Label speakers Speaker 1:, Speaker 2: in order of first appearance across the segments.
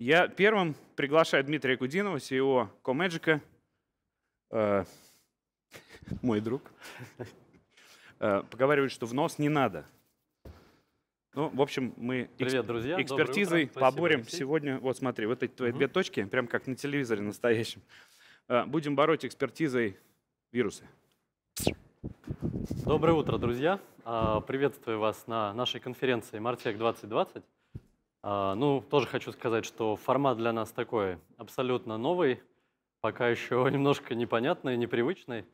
Speaker 1: Я первым приглашаю Дмитрия Кудинова, CEO Comagic, э, мой друг. Э, поговаривает, что в нос не надо. Ну, в общем, мы Привет, друзья. экспертизой утро. поборем Спасибо, сегодня. Вот смотри, вот эти твои угу. две точки, прям как на телевизоре настоящем. Э, будем бороть экспертизой вирусы. Доброе утро, друзья. А, приветствую вас на нашей конференции
Speaker 2: «Мартек 2020». А, ну, тоже хочу сказать, что формат для нас такой абсолютно новый, пока еще немножко непонятный, непривычный,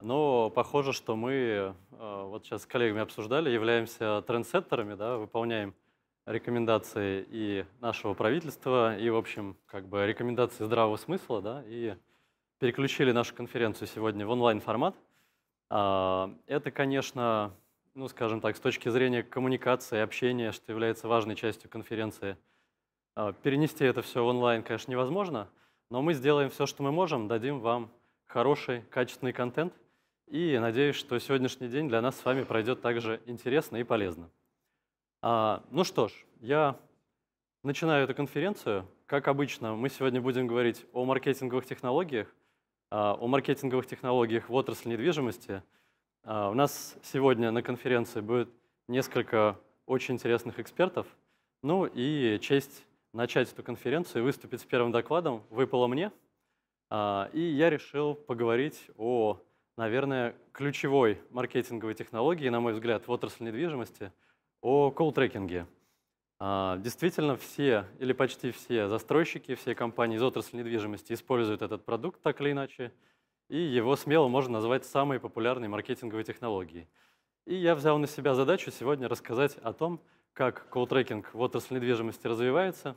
Speaker 2: но похоже, что мы а, вот сейчас с коллегами обсуждали, являемся трендсеттерами, да, выполняем рекомендации и нашего правительства, и, в общем, как бы рекомендации здравого смысла, да, и переключили нашу конференцию сегодня в онлайн-формат. А, это, конечно, ну, скажем так, с точки зрения коммуникации, общения, что является важной частью конференции. А, перенести это все в онлайн, конечно, невозможно, но мы сделаем все, что мы можем, дадим вам хороший, качественный контент, и надеюсь, что сегодняшний день для нас с вами пройдет также интересно и полезно. А, ну что ж, я начинаю эту конференцию. Как обычно, мы сегодня будем говорить о маркетинговых технологиях, а, о маркетинговых технологиях в отрасли недвижимости – а, у нас сегодня на конференции будет несколько очень интересных экспертов. Ну и честь начать эту конференцию и выступить с первым докладом выпала мне. А, и я решил поговорить о, наверное, ключевой маркетинговой технологии, на мой взгляд, в отрасли недвижимости, о колл-трекинге. А, действительно, все или почти все застройщики, все компании из отрасли недвижимости используют этот продукт так или иначе и его смело можно назвать самой популярной маркетинговой технологией. И я взял на себя задачу сегодня рассказать о том, как колл-трекинг в отрасли недвижимости развивается,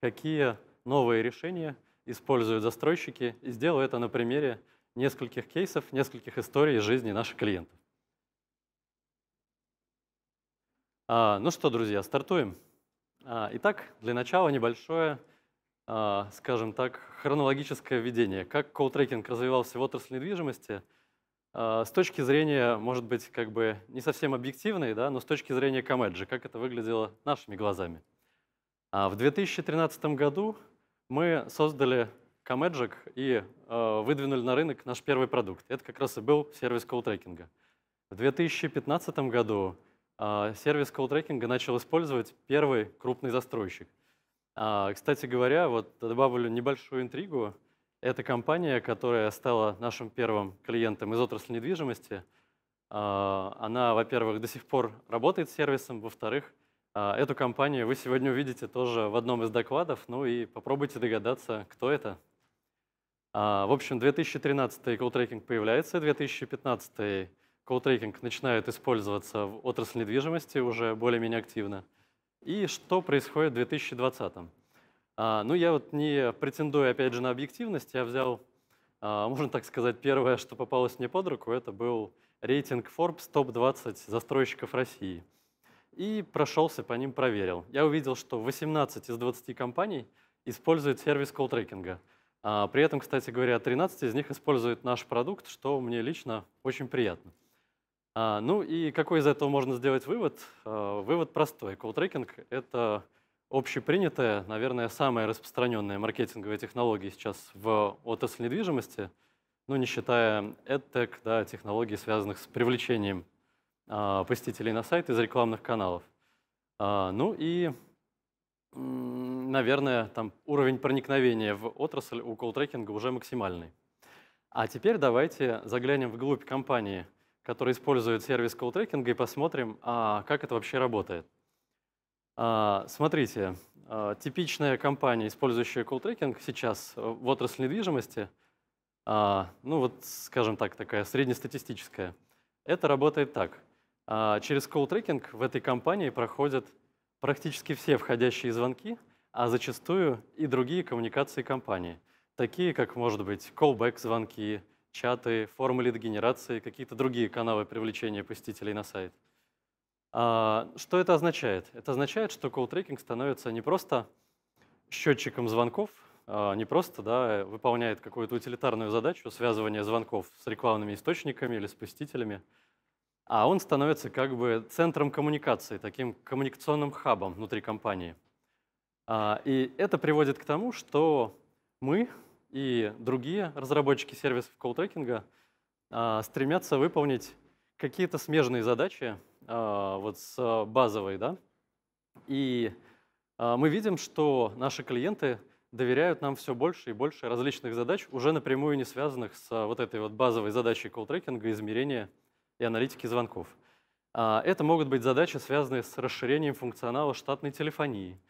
Speaker 2: какие новые решения используют застройщики, и сделаю это на примере нескольких кейсов, нескольких историй жизни наших клиентов. А, ну что, друзья, стартуем. А, итак, для начала небольшое а, скажем так, хронологическое введение. Как колл-трекинг развивался в отрасли недвижимости а, с точки зрения, может быть, как бы не совсем объективной, да, но с точки зрения Комеджи, как это выглядело нашими глазами. А, в 2013 году мы создали Комеджик и выдвинули на рынок наш первый продукт. Это как раз и был сервис колл-трекинга. В 2015 году сервис колл-трекинга начал использовать первый крупный застройщик – а, кстати говоря, вот добавлю небольшую интригу. Это компания, которая стала нашим первым клиентом из отрасли недвижимости. А, она, во-первых, до сих пор работает сервисом, во-вторых, а, эту компанию вы сегодня увидите тоже в одном из докладов, ну и попробуйте догадаться, кто это. В общем, 2013 й колл-трекинг появляется, 2015 й колл-трекинг начинает использоваться в отрасли недвижимости уже более-менее активно – и что происходит в 2020? А, ну, я вот не претендую, опять же, на объективность, я взял, а, можно так сказать, первое, что попалось мне под руку, это был рейтинг Forbes топ-20 застройщиков России. И прошелся по ним, проверил. Я увидел, что 18 из 20 компаний используют сервис колл-трекинга. при этом, кстати говоря, 13 из них используют наш продукт, что мне лично очень приятно. А, ну и какой из этого можно сделать вывод? А, вывод простой. Колл-трекинг – это общепринятая, наверное, самая распространенная маркетинговая технология сейчас в отрасли недвижимости, ну, не считая EdTech, да, технологий, связанных с привлечением а, посетителей на сайт из рекламных каналов. ну и, наверное, там уровень проникновения в отрасль у колл-трекинга уже максимальный. А теперь давайте заглянем вглубь компании – который использует сервис колл-трекинга, и посмотрим, а, как это вообще работает. А, смотрите, а, типичная компания, использующая колл-трекинг сейчас э, в отрасли недвижимости, а, ну вот, скажем так, такая среднестатистическая, это работает так. А, через колл-трекинг в этой компании проходят практически все входящие звонки, а зачастую и другие коммуникации компании, такие как, может быть, callback-звонки, чаты, формы лидогенерации, какие-то другие каналы привлечения посетителей на сайт. А, что это означает? Это означает, что колл-трекинг становится не просто счетчиком звонков, а не просто да, выполняет какую-то утилитарную задачу связывания звонков с рекламными источниками или с посетителями, а он становится как бы центром коммуникации, таким коммуникационным хабом внутри компании. А, и это приводит к тому, что мы и другие разработчики сервисов колл-трекинга а, стремятся выполнить какие-то смежные задачи а, вот с а, базовой, да, и мы видим, что наши клиенты доверяют нам все больше и больше различных задач, уже напрямую не связанных с вот этой вот базовой задачей колл-трекинга, измерения и аналитики звонков. Это могут быть задачи, связанные с расширением функционала штатной телефонии.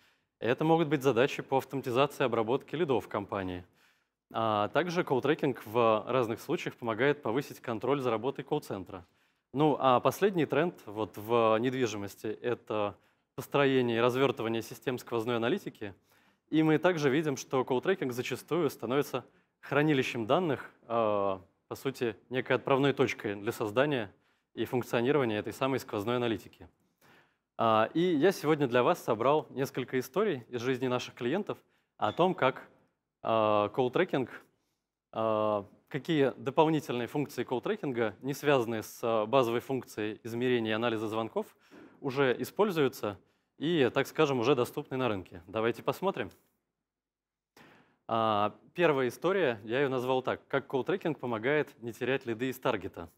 Speaker 2: Это могут быть задачи по автоматизации обработки лидов компании – а также колл-трекинг в разных случаях помогает повысить контроль за работой колл-центра. Ну, а последний тренд вот в недвижимости – это построение и развертывание систем сквозной аналитики. И мы также видим, что колл-трекинг зачастую становится хранилищем данных, а, по сути, некой отправной точкой для создания и функционирования этой самой сквозной аналитики. А, и я сегодня для вас собрал несколько историй из жизни наших клиентов о том, как а, колл-трекинг. А, какие дополнительные функции колл-трекинга, не связанные с а, базовой функцией измерения и анализа звонков, уже используются и, так скажем, уже доступны на рынке? Давайте посмотрим. Первая история, я ее назвал так, как колл-трекинг помогает не терять лиды из таргета.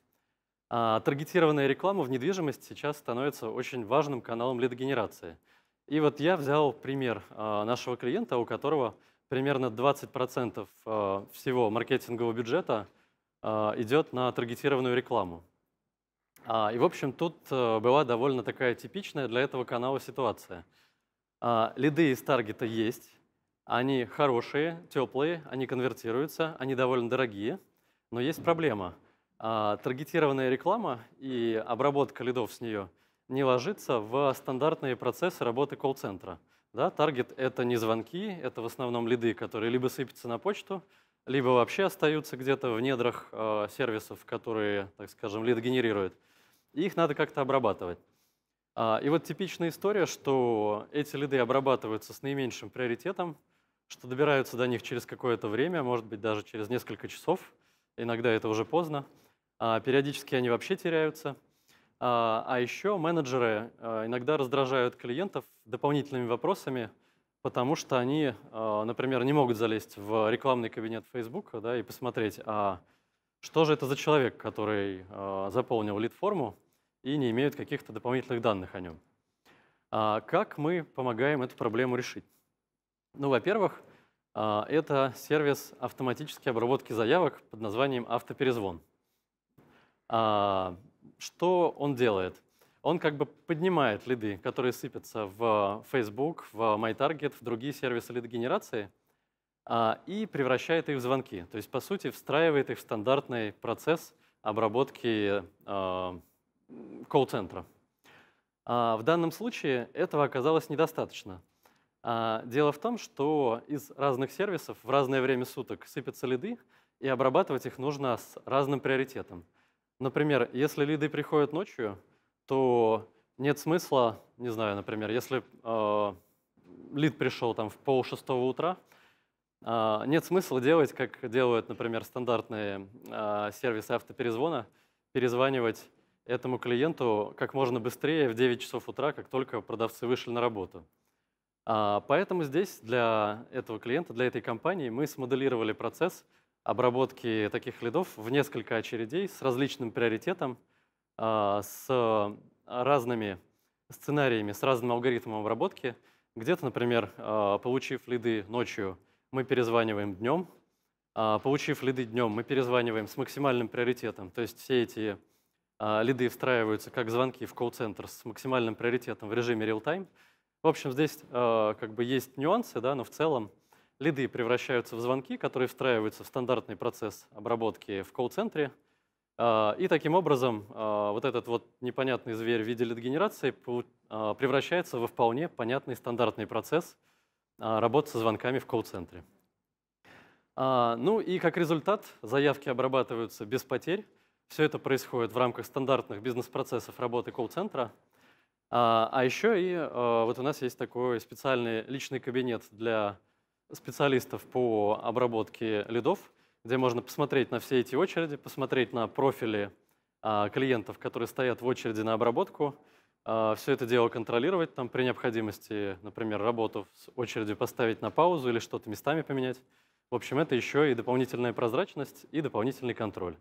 Speaker 2: Таргетированная реклама в недвижимость сейчас становится очень важным каналом лидогенерации. И вот я взял пример нашего клиента, у которого примерно 20% э, всего маркетингового бюджета э, идет на таргетированную рекламу. А, и, в общем, тут э, была довольно такая типичная для этого канала ситуация. А, лиды из таргета есть, они хорошие, теплые, они конвертируются, они довольно дорогие, но есть проблема. А, таргетированная реклама и обработка лидов с нее не ложится в стандартные процессы работы колл-центра. центра да, таргет — это не звонки, это в основном лиды, которые либо сыпятся на почту, либо вообще остаются где-то в недрах э, сервисов, которые, так скажем, лид генерируют. И их надо как-то обрабатывать. А, и вот типичная история, что эти лиды обрабатываются с наименьшим приоритетом, что добираются до них через какое-то время, может быть, даже через несколько часов, иногда это уже поздно. А периодически они вообще теряются. А, а, еще менеджеры а, иногда раздражают клиентов дополнительными вопросами, потому что они, а, например, не могут залезть в рекламный кабинет Facebook да, и посмотреть, а что же это за человек, который заполнил лид-форму и не имеют каких-то дополнительных данных о нем. А как мы помогаем эту проблему решить? Ну, во-первых, это сервис автоматической обработки заявок под названием «Автоперезвон» что он делает? Он как бы поднимает лиды, которые сыпятся в Facebook, в MyTarget, в другие сервисы лидогенерации а, и превращает их в звонки. То есть, по сути, встраивает их в стандартный процесс обработки а, колл-центра. А, в данном случае этого оказалось недостаточно. Дело в том, что из разных сервисов в разное время суток сыпятся лиды, и обрабатывать их нужно с разным приоритетом. Например, если лиды приходят ночью, то нет смысла, не знаю, например, если э, лид пришел там в пол шестого утра, э, нет смысла делать, как делают, например, стандартные э, сервисы автоперезвона, перезванивать этому клиенту как можно быстрее в 9 часов утра, как только продавцы вышли на работу. Поэтому здесь для этого клиента, для этой компании мы смоделировали процесс, обработки таких лидов в несколько очередей с различным приоритетом, а, с разными сценариями, с разным алгоритмом обработки. Где-то, например, а, получив лиды ночью, мы перезваниваем днем, а, получив лиды днем, мы перезваниваем с максимальным приоритетом. То есть все эти лиды встраиваются как звонки в колл-центр с максимальным приоритетом в режиме real-time. В общем, здесь как бы есть нюансы, да, но в целом Лиды превращаются в звонки, которые встраиваются в стандартный процесс обработки в колл-центре. А, и таким образом а, вот этот вот непонятный зверь в виде лид-генерации а, превращается во вполне понятный стандартный процесс работы со звонками в колл-центре. Ну и как результат заявки обрабатываются без потерь. Все это происходит в рамках стандартных бизнес-процессов работы колл-центра. А еще и вот у нас есть такой специальный личный кабинет для специалистов по обработке лидов, где можно посмотреть на все эти очереди, посмотреть на профили а, клиентов, которые стоят в очереди на обработку, а, все это дело контролировать, там при необходимости, например, работу с очередью поставить на паузу или что-то местами поменять. В общем, это еще и дополнительная прозрачность и дополнительный контроль.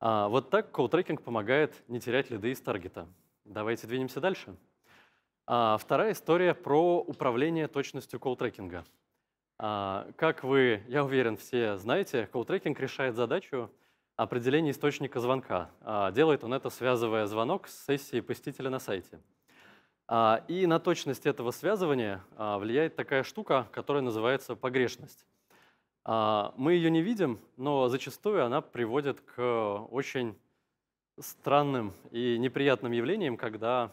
Speaker 2: А, вот так колл-трекинг помогает не терять лиды из таргета. Давайте двинемся дальше. вторая история про управление точностью колл-трекинга. А, как вы, я уверен, все знаете, колл-трекинг решает задачу определения источника звонка. А, делает он это, связывая звонок с сессией посетителя на сайте. А, и на точность этого связывания влияет такая штука, которая называется погрешность. Мы ее не видим, но зачастую она приводит к очень странным и неприятным явлениям, когда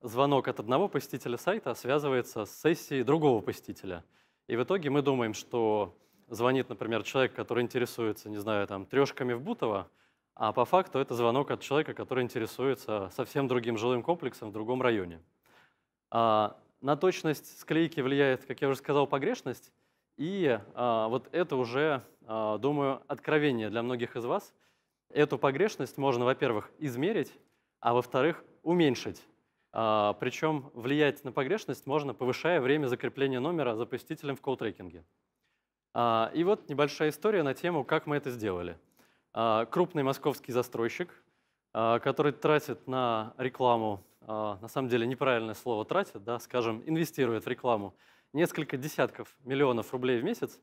Speaker 2: звонок от одного посетителя сайта связывается с сессией другого посетителя – и в итоге мы думаем, что звонит, например, человек, который интересуется, не знаю, там, трешками в Бутово, а по факту это звонок от человека, который интересуется совсем другим жилым комплексом в другом районе. А, на точность склейки влияет, как я уже сказал, погрешность. И а, вот это уже, а, думаю, откровение для многих из вас. Эту погрешность можно, во-первых, измерить, а во-вторых, уменьшить. А, причем влиять на погрешность можно, повышая время закрепления номера за в колл-трекинге. А, и вот небольшая история на тему, как мы это сделали. А, крупный московский застройщик, который тратит на рекламу, на самом деле неправильное слово тратит, да, скажем, инвестирует в рекламу несколько десятков миллионов рублей в месяц,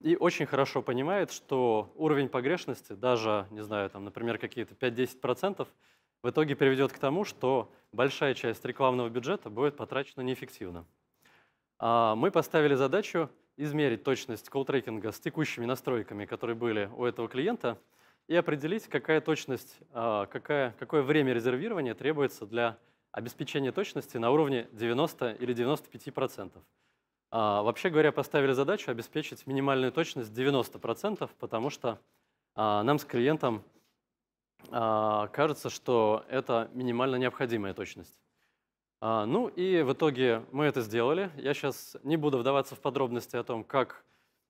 Speaker 2: и очень хорошо понимает, что уровень погрешности, даже, не знаю, там, например, какие-то 5-10%, в итоге приведет к тому, что большая часть рекламного бюджета будет потрачена неэффективно. А, мы поставили задачу измерить точность колл-трекинга с текущими настройками, которые были у этого клиента, и определить, какая точность, а, какая, какое время резервирования требуется для обеспечения точности на уровне 90 или 95%. процентов. А, вообще говоря, поставили задачу обеспечить минимальную точность 90%, потому что нам с клиентом а, кажется, что это минимально необходимая точность. А, ну и в итоге мы это сделали. Я сейчас не буду вдаваться в подробности о том, как,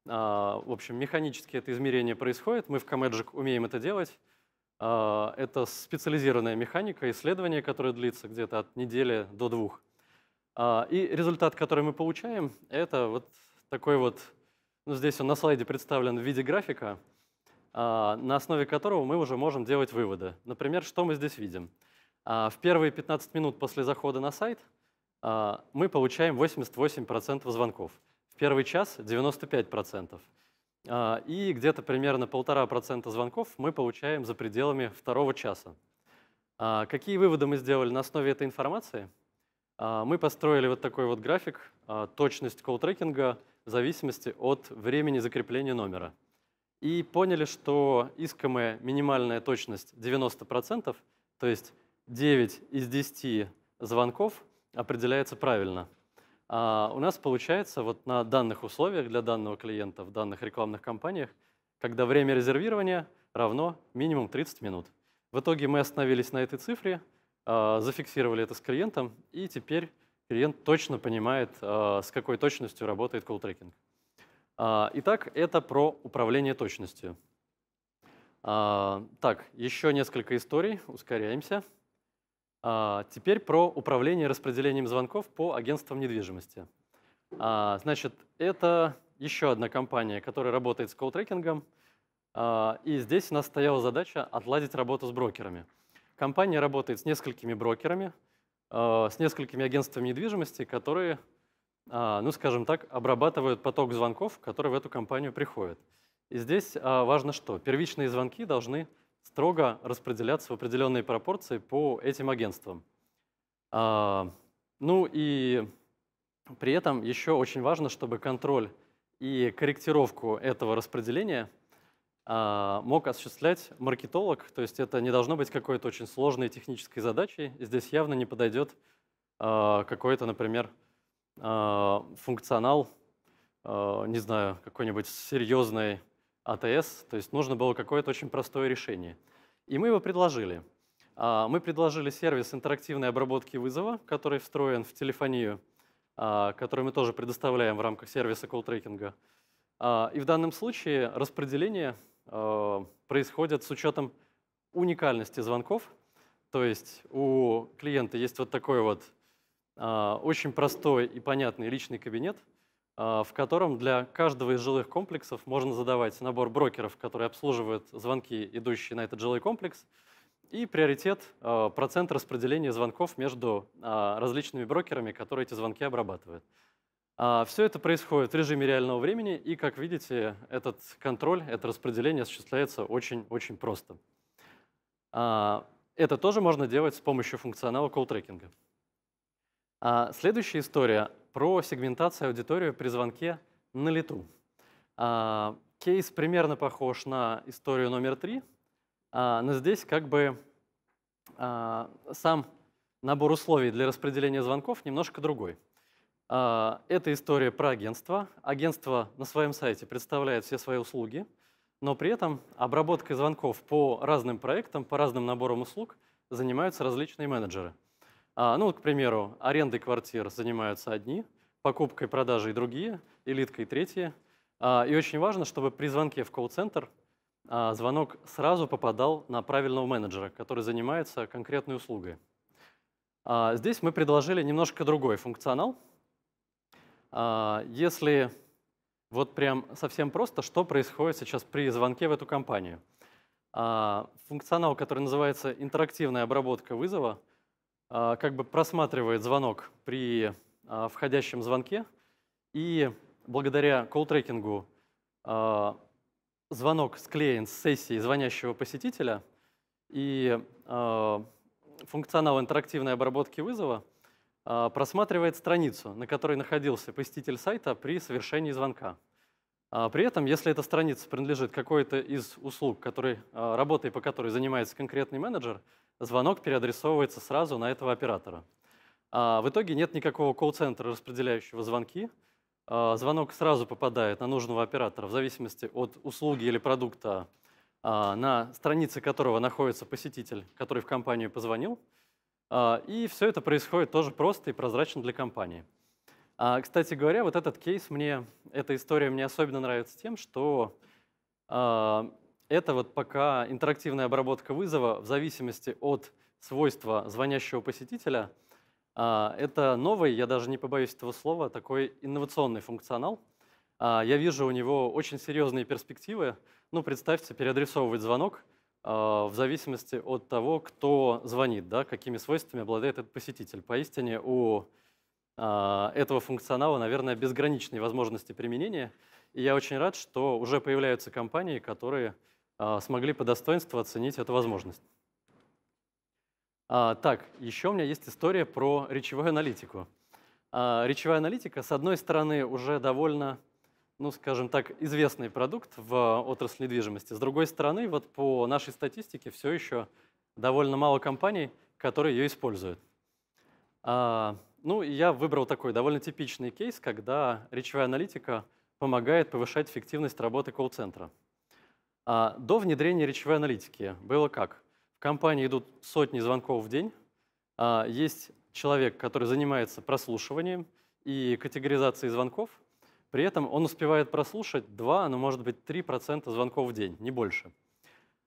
Speaker 2: а, в общем, механически это измерение происходит. Мы в Comagic умеем это делать. Это специализированная механика, исследование, которое длится где-то от недели до двух. И результат, который мы получаем, это вот такой вот, ну здесь он на слайде представлен в виде графика – а, на основе которого мы уже можем делать выводы. Например, что мы здесь видим? А, в первые 15 минут после захода на сайт а, мы получаем 88% звонков. В первый час 95%. И где-то примерно 1,5% звонков мы получаем за пределами второго часа. Какие выводы мы сделали на основе этой информации? Мы построили вот такой вот график, точность колл-трекинга в зависимости от времени закрепления номера и поняли, что искомая минимальная точность 90%, то есть 9 из 10 звонков определяется правильно. А у нас получается вот на данных условиях для данного клиента в данных рекламных кампаниях, когда время резервирования равно минимум 30 минут. В итоге мы остановились на этой цифре, а, зафиксировали это с клиентом, и теперь клиент точно понимает, а, с какой точностью работает колл-трекинг. А, итак, это про управление точностью. А, так, еще несколько историй, ускоряемся. А, теперь про управление распределением звонков по агентствам недвижимости. Значит, это еще одна компания, которая работает с колл-трекингом. И здесь у нас стояла задача отладить работу с брокерами. Компания работает с несколькими брокерами, с несколькими агентствами недвижимости, которые а, ну, скажем так, обрабатывают поток звонков, которые в эту компанию приходят. И здесь а, важно что? Первичные звонки должны строго распределяться в определенные пропорции по этим агентствам. А, ну и при этом еще очень важно, чтобы контроль и корректировку этого распределения мог осуществлять маркетолог, то есть это не должно быть какой-то очень сложной технической задачей. Здесь явно не подойдет какой-то, например, а, функционал, а, не знаю, какой-нибудь серьезный АТС, то есть нужно было какое-то очень простое решение. И мы его предложили. А, мы предложили сервис интерактивной обработки вызова, который встроен в телефонию, который мы тоже предоставляем в рамках сервиса колл-трекинга. И в данном случае распределение происходит с учетом уникальности звонков. То есть у клиента есть вот такой вот а, очень простой и понятный личный кабинет, а, в котором для каждого из жилых комплексов можно задавать набор брокеров, которые обслуживают звонки, идущие на этот жилой комплекс, и приоритет а, процент распределения звонков между различными брокерами, которые эти звонки обрабатывают. Все это происходит в режиме реального времени, и, как видите, этот контроль, это распределение осуществляется очень-очень просто. Это тоже можно делать с помощью функционала колл-трекинга. А, следующая история про сегментацию аудитории при звонке на лету. А, кейс примерно похож на историю номер три, а, но здесь как бы сам набор условий для распределения звонков немножко другой. А, это история про агентство. Агентство на своем сайте представляет все свои услуги, но при этом обработкой звонков по разным проектам, по разным наборам услуг занимаются различные менеджеры – а, ну, вот, к примеру, арендой квартир занимаются одни, покупкой, продажей другие, элиткой третьи. А, и очень важно, чтобы при звонке в колл-центр а, звонок сразу попадал на правильного менеджера, который занимается конкретной услугой. здесь мы предложили немножко другой функционал. если вот прям совсем просто, что происходит сейчас при звонке в эту компанию. функционал, который называется интерактивная обработка вызова – а, как бы просматривает звонок при а, входящем звонке, и благодаря колл-трекингу а, звонок склеен с сессии звонящего посетителя и функционал интерактивной обработки вызова просматривает страницу, на которой находился посетитель сайта при совершении звонка. При этом, если эта страница принадлежит какой-то из услуг, который, работой по которой занимается конкретный менеджер, звонок переадресовывается сразу на этого оператора. А, в итоге нет никакого колл-центра, распределяющего звонки. А, звонок сразу попадает на нужного оператора в зависимости от услуги или продукта, а, на странице которого находится посетитель, который в компанию позвонил. И все это происходит тоже просто и прозрачно для компании. Кстати говоря, вот этот кейс мне, эта история мне особенно нравится тем, что это вот пока интерактивная обработка вызова в зависимости от свойства звонящего посетителя. А, это новый, я даже не побоюсь этого слова, такой инновационный функционал. А, я вижу у него очень серьезные перспективы. Ну, представьте, переадресовывать звонок а, в зависимости от того, кто звонит, да, какими свойствами обладает этот посетитель. Поистине у этого функционала, наверное, безграничные возможности применения. И я очень рад, что уже появляются компании, которые а, смогли по достоинству оценить эту возможность. А, так, еще у меня есть история про речевую аналитику. А, речевая аналитика, с одной стороны, уже довольно, ну, скажем так, известный продукт в отрасли недвижимости. С другой стороны, вот по нашей статистике все еще довольно мало компаний, которые ее используют. ну, я выбрал такой довольно типичный кейс, когда речевая аналитика помогает повышать эффективность работы колл-центра. А до внедрения речевой аналитики было как? В компании идут сотни звонков в день, а есть человек, который занимается прослушиванием и категоризацией звонков, при этом он успевает прослушать 2, ну, может быть, 3% звонков в день, не больше.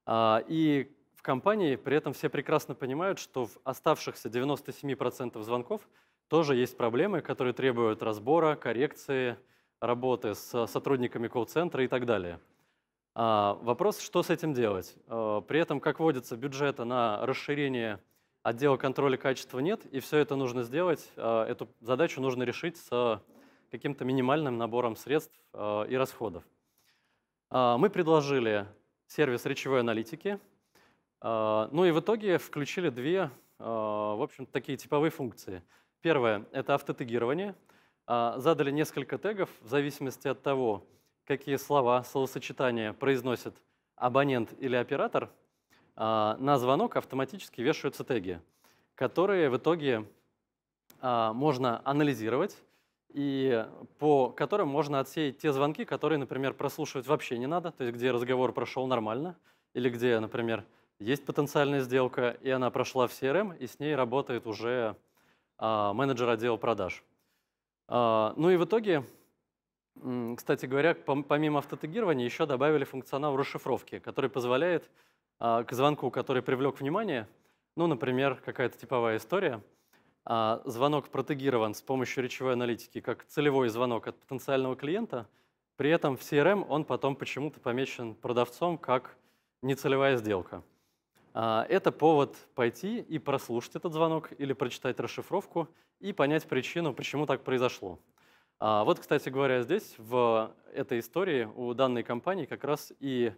Speaker 2: А, и в компании при этом все прекрасно понимают, что в оставшихся 97% звонков тоже есть проблемы, которые требуют разбора, коррекции, работы с сотрудниками колл-центра и так далее – а, вопрос, что с этим делать? А, при этом, как водится, бюджета на расширение отдела контроля качества нет, и все это нужно сделать. А, эту задачу нужно решить с каким-то минимальным набором средств и расходов. Мы предложили сервис речевой аналитики, ну и в итоге включили две, в общем такие типовые функции. Первое – это автотегирование. Задали несколько тегов в зависимости от того, какие слова, словосочетания произносит абонент или оператор, а, на звонок автоматически вешаются теги, которые в итоге а, можно анализировать и по которым можно отсеять те звонки, которые, например, прослушивать вообще не надо, то есть где разговор прошел нормально, или где, например, есть потенциальная сделка, и она прошла в CRM, эм, и с ней работает уже а, менеджер отдела продаж. Ну и в итоге кстати говоря, помимо автотегирования еще добавили функционал расшифровки, который позволяет а, к звонку, который привлек внимание, ну, например, какая-то типовая история, а, звонок протегирован с помощью речевой аналитики как целевой звонок от потенциального клиента, при этом в CRM он потом почему-то помечен продавцом как нецелевая сделка. А, это повод пойти и прослушать этот звонок или прочитать расшифровку и понять причину, почему так произошло. А вот, кстати говоря, здесь в этой истории у данной компании как раз и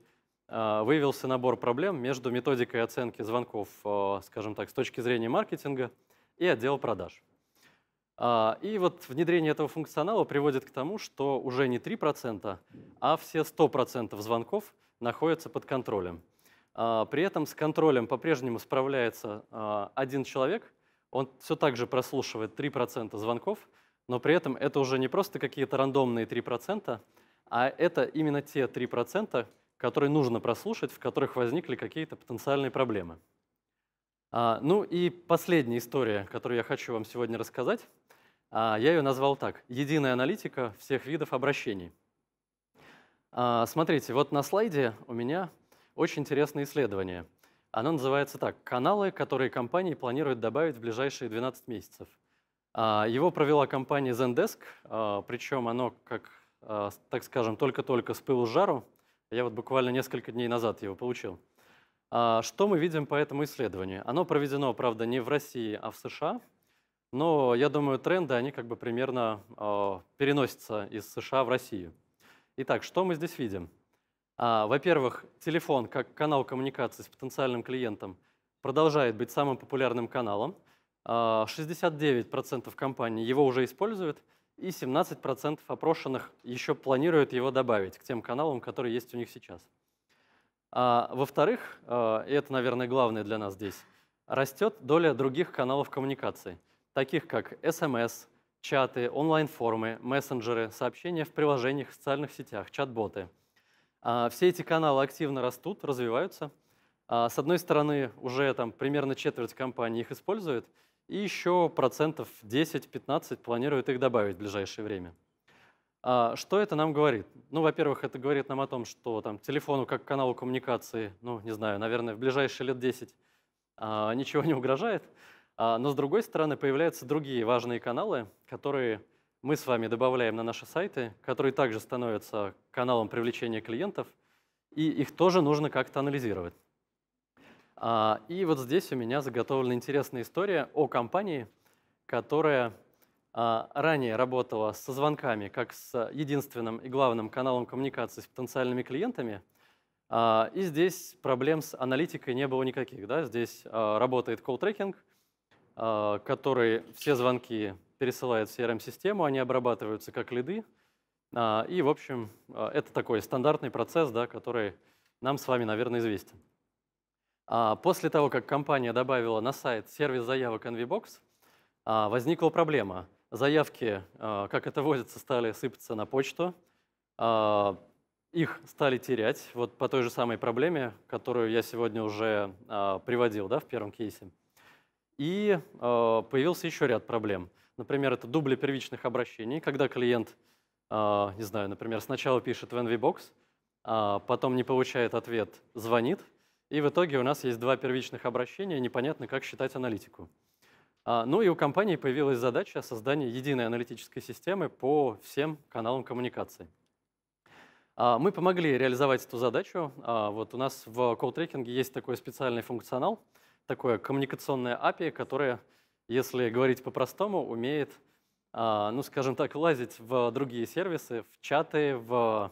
Speaker 2: а, выявился набор проблем между методикой оценки звонков, а, скажем так, с точки зрения маркетинга и отдела продаж. А, и вот внедрение этого функционала приводит к тому, что уже не 3%, а все 100% звонков находятся под контролем. При этом с контролем по-прежнему справляется один человек, он все так же прослушивает 3% звонков, но при этом это уже не просто какие-то рандомные 3%, а это именно те 3%, которые нужно прослушать, в которых возникли какие-то потенциальные проблемы. А, ну и последняя история, которую я хочу вам сегодня рассказать, а, я ее назвал так «Единая аналитика всех видов обращений». А, смотрите, вот на слайде у меня очень интересное исследование. Оно называется так «Каналы, которые компании планируют добавить в ближайшие 12 месяцев». А, его провела компания Zendesk, а, причем оно, как, а, так скажем, только-только с пылу с жару. Я вот буквально несколько дней назад его получил. Что мы видим по этому исследованию? Оно проведено, правда, не в России, а в США, но я думаю, тренды, они как бы примерно переносятся из США в Россию. Итак, что мы здесь видим? во-первых, телефон как канал коммуникации с потенциальным клиентом продолжает быть самым популярным каналом. 69% а, компаний его уже используют, и 17% опрошенных еще планируют его добавить к тем каналам, которые есть у них сейчас. А, во-вторых, а, и это, наверное, главное для нас здесь, растет доля других каналов коммуникации, таких как SMS, чаты, онлайн-формы, мессенджеры, сообщения в приложениях, в социальных сетях, чат-боты. А, все эти каналы активно растут, развиваются. А, с одной стороны, уже там примерно четверть компаний их использует, и еще процентов 10-15 планируют их добавить в ближайшее время. А что это нам говорит? Ну, во-первых, это говорит нам о том, что там телефону как каналу коммуникации, ну, не знаю, наверное, в ближайшие лет 10 а, ничего не угрожает. А, но, с другой стороны, появляются другие важные каналы, которые мы с вами добавляем на наши сайты, которые также становятся каналом привлечения клиентов, и их тоже нужно как-то анализировать. А, и вот здесь у меня заготовлена интересная история о компании, которая а, ранее работала со звонками как с единственным и главным каналом коммуникации с потенциальными клиентами. А, и здесь проблем с аналитикой не было никаких. Да? Здесь работает колл-трекинг, который все звонки пересылает в CRM-систему, эм они обрабатываются как лиды. И, в общем, это такой стандартный процесс, да, который нам с вами, наверное, известен. А, после того, как компания добавила на сайт сервис заявок NVBox, а, возникла проблема. Заявки, а, как это водится, стали сыпаться на почту. Их стали терять вот по той же самой проблеме, которую я сегодня уже приводил да, в первом кейсе. И появился еще ряд проблем. Например, это дубли первичных обращений, когда клиент, не знаю, например, сначала пишет в NVBox, потом не получает ответ, звонит – и в итоге у нас есть два первичных обращения, непонятно, как считать аналитику. А, ну и у компании появилась задача создания единой аналитической системы по всем каналам коммуникации. А, мы помогли реализовать эту задачу. А, вот у нас в колл-трекинге есть такой специальный функционал, такое коммуникационное API, которое, если говорить по-простому, умеет, ну скажем так, лазить в другие сервисы, в чаты, в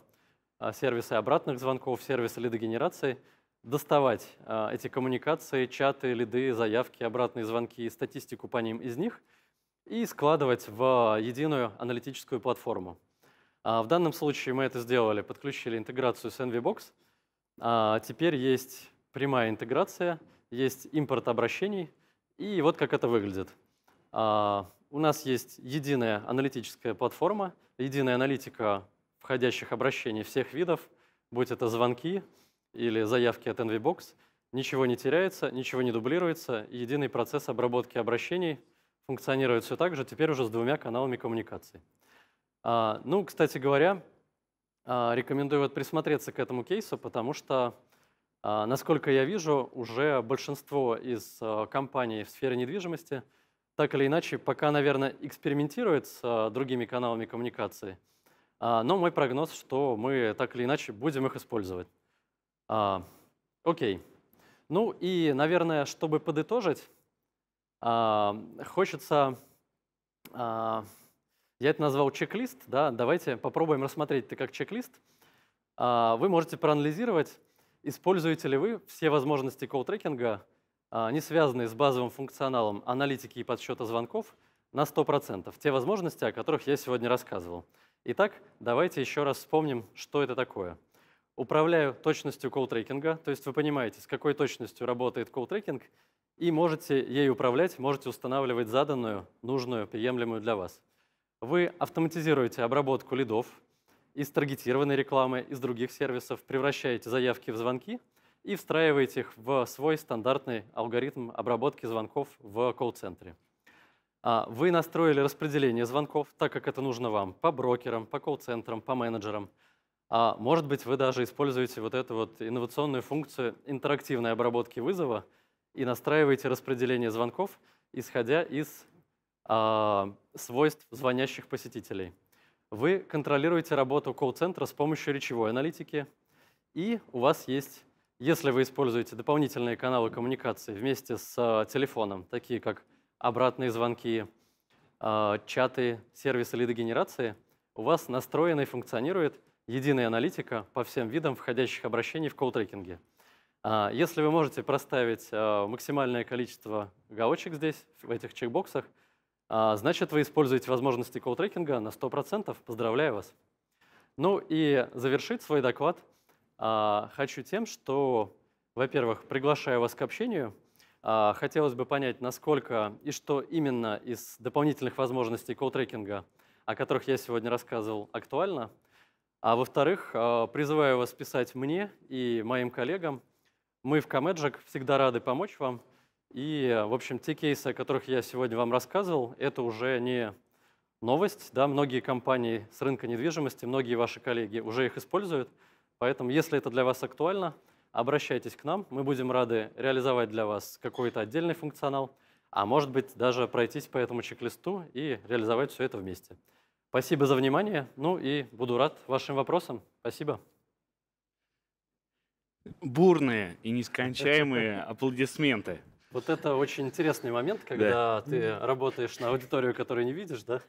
Speaker 2: сервисы обратных звонков, в сервисы лидогенерации – доставать э, эти коммуникации, чаты, лиды, заявки, обратные звонки, и статистику по ним из них и складывать в единую аналитическую платформу. Э, в данном случае мы это сделали, подключили интеграцию с NVBox. Э, а, теперь есть прямая интеграция, есть импорт обращений, и вот как это выглядит. Э, у нас есть единая аналитическая платформа, единая аналитика входящих обращений всех видов, будь это звонки, или заявки от NVBox, ничего не теряется, ничего не дублируется, единый процесс обработки обращений функционирует все так же, теперь уже с двумя каналами коммуникации. А, ну, кстати говоря, а, рекомендую вот присмотреться к этому кейсу, потому что, а, насколько я вижу, уже большинство из а, компаний в сфере недвижимости так или иначе пока, наверное, экспериментирует с а, другими каналами коммуникации, а, но мой прогноз, что мы так или иначе будем их использовать. А, окей. Ну и, наверное, чтобы подытожить, а, хочется... А, я это назвал чек-лист, да, давайте попробуем рассмотреть это как чек-лист. А, вы можете проанализировать, используете ли вы все возможности колл-трекинга, а, не связанные с базовым функционалом аналитики и подсчета звонков, на 100%, те возможности, о которых я сегодня рассказывал. Итак, давайте еще раз вспомним, что это такое – управляю точностью колл-трекинга, то есть вы понимаете, с какой точностью работает колл-трекинг, и можете ей управлять, можете устанавливать заданную, нужную, приемлемую для вас. Вы автоматизируете обработку лидов из таргетированной рекламы, из других сервисов, превращаете заявки в звонки и встраиваете их в свой стандартный алгоритм обработки звонков в колл-центре. А, вы настроили распределение звонков, так как это нужно вам, по брокерам, по колл-центрам, по менеджерам – а может быть, вы даже используете вот эту вот инновационную функцию интерактивной обработки вызова и настраиваете распределение звонков, исходя из э, свойств звонящих посетителей. Вы контролируете работу колл-центра с помощью речевой аналитики, и у вас есть, если вы используете дополнительные каналы коммуникации вместе с э, телефоном, такие как обратные звонки, э, чаты, сервисы лидогенерации, у вас настроенный функционирует – единая аналитика по всем видам входящих обращений в коутрекинге. А, если вы можете проставить а, максимальное количество галочек здесь, в этих чекбоксах, а, значит, вы используете возможности коутрекинга на 100%. Поздравляю вас. Ну и завершить свой доклад хочу тем, что, во-первых, приглашаю вас к общению. Хотелось бы понять, насколько и что именно из дополнительных возможностей коутрекинга, о которых я сегодня рассказывал, актуально – а во-вторых, э, призываю вас писать мне и моим коллегам. Мы в Комеджик всегда рады помочь вам. И, в общем, те кейсы, о которых я сегодня вам рассказывал, это уже не новость. Да? Многие компании с рынка недвижимости, многие ваши коллеги уже их используют. Поэтому, если это для вас актуально, обращайтесь к нам. Мы будем рады реализовать для вас какой-то отдельный функционал, а может быть даже пройтись по этому чек-листу и реализовать все это вместе.
Speaker 1: Спасибо за внимание.
Speaker 2: Ну и буду рад вашим вопросам. Спасибо.
Speaker 1: Бурные и нескончаемые аплодисменты.
Speaker 2: Вот это очень интересный момент, когда да. ты работаешь на аудиторию, которую не видишь, да?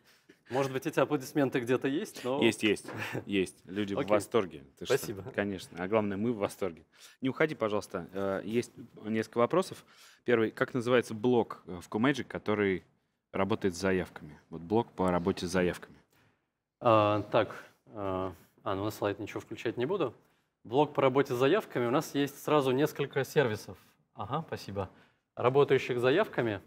Speaker 2: Может быть, эти аплодисменты где-то есть, но... Есть, есть, есть. Люди okay. в восторге. Ты Спасибо. Что?
Speaker 1: Конечно. А главное, мы в восторге. Не уходи, пожалуйста. Э, есть несколько вопросов. Первый. Как называется блок э, в Comagic, который работает с заявками? Вот блок по работе с заявками.
Speaker 2: А, так, а, а, ну на слайд ничего включать не буду. Блок по работе с заявками. У нас есть сразу несколько сервисов. Ага, спасибо. Работающих заявками.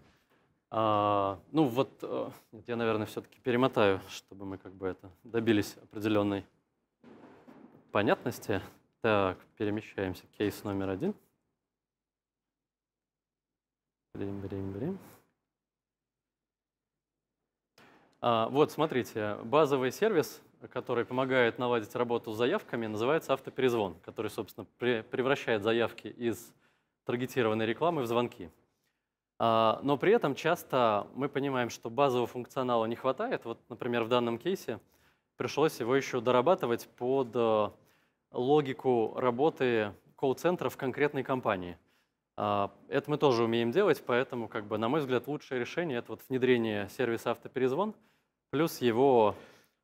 Speaker 2: А, ну вот, э, нет, я, наверное, все-таки перемотаю, чтобы мы как бы это добились определенной понятности. Так, перемещаемся. Кейс номер один. Брим, брим, брим. А, вот, смотрите, базовый сервис, который помогает наладить работу с заявками, называется автоперезвон, который, собственно, превращает заявки из таргетированной рекламы в звонки. А, но при этом часто мы понимаем, что базового функционала не хватает. Вот, например, в данном кейсе пришлось его еще дорабатывать под э, логику работы колл-центра в конкретной компании – а, это мы тоже умеем делать, поэтому, как бы, на мой взгляд, лучшее решение – это вот внедрение сервиса автоперезвон, плюс его,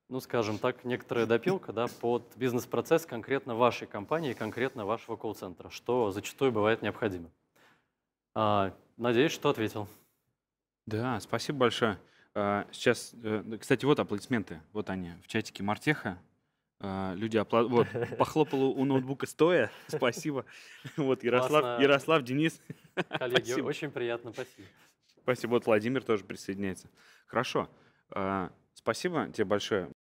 Speaker 2: ну, скажем так, некоторая допилка да, под бизнес-процесс конкретно вашей компании, конкретно вашего колл-центра, что зачастую бывает необходимо. А, надеюсь, что ответил.
Speaker 1: Да, спасибо большое. А, сейчас, э, кстати, вот аплодисменты. Вот они в чатике Мартеха. А, люди оплат... Вот, похлопал у ноутбука стоя. Спасибо. Вот, Ярослав, Ярослав, Денис. Коллеги, спасибо. очень
Speaker 2: приятно, спасибо.
Speaker 1: Спасибо. Вот Владимир тоже присоединяется. Хорошо. А, спасибо тебе большое.